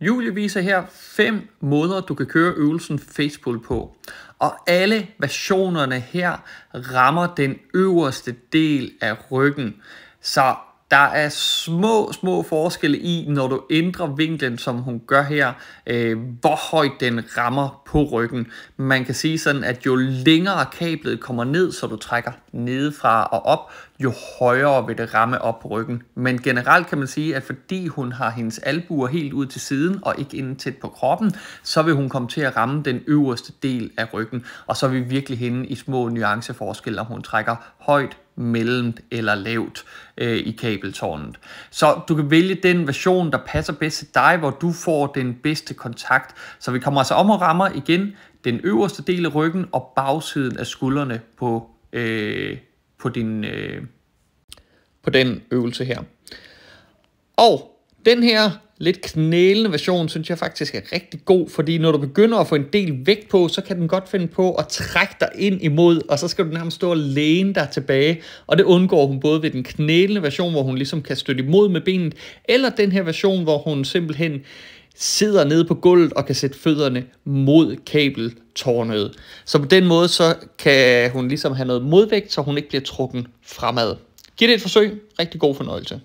Julie viser her fem måder, du kan køre øvelsen facepull på. Og alle versionerne her rammer den øverste del af ryggen. Så der er små, små forskelle i, når du ændrer vinklen, som hun gør her, øh, hvor højt den rammer på ryggen. Man kan sige sådan, at jo længere kablet kommer ned, så du trækker nedefra og op, jo højere vil det ramme op på ryggen. Men generelt kan man sige, at fordi hun har hendes albuer helt ud til siden og ikke inden tæt på kroppen, så vil hun komme til at ramme den øverste del af ryggen. Og så er vi virkelig hende i små nuanceforskelle, om hun trækker højt, mellemt eller lavt øh, i kabeltårnet. Så du kan vælge den version, der passer bedst til dig, hvor du får den bedste kontakt. Så vi kommer altså om og rammer igen den øverste del af ryggen og bagsiden af skuldrene på, øh, på din... Øh, på den øvelse her. Og den her lidt knælende version, synes jeg faktisk er rigtig god, fordi når du begynder at få en del vægt på, så kan den godt finde på at trække dig ind imod, og så skal du nærmest stå og læne dig tilbage, og det undgår hun både ved den knælende version, hvor hun ligesom kan støtte imod med benet, eller den her version, hvor hun simpelthen sidder nede på gulvet og kan sætte fødderne mod kabeltårnet. Så på den måde, så kan hun ligesom have noget modvægt, så hun ikke bliver trukken fremad. Giv det et forsøg. Rigtig god fornøjelse.